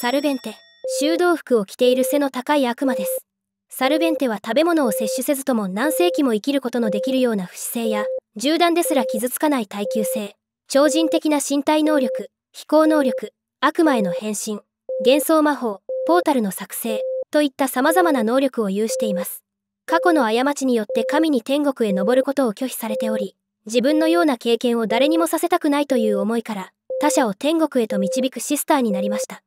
サルベンテ修道服を着ている背の高い悪魔ですサルベンテは食べ物を摂取せずとも何世紀も生きることのできるような不死性や銃弾ですら傷つかない耐久性超人的な身体能力飛行能力悪魔への変身幻想魔法ポータルの作成といった様々な能力を有しています過去の過ちによって神に天国へ登ることを拒否されており自分のような経験を誰にもさせたくないという思いから他者を天国へと導くシスターになりました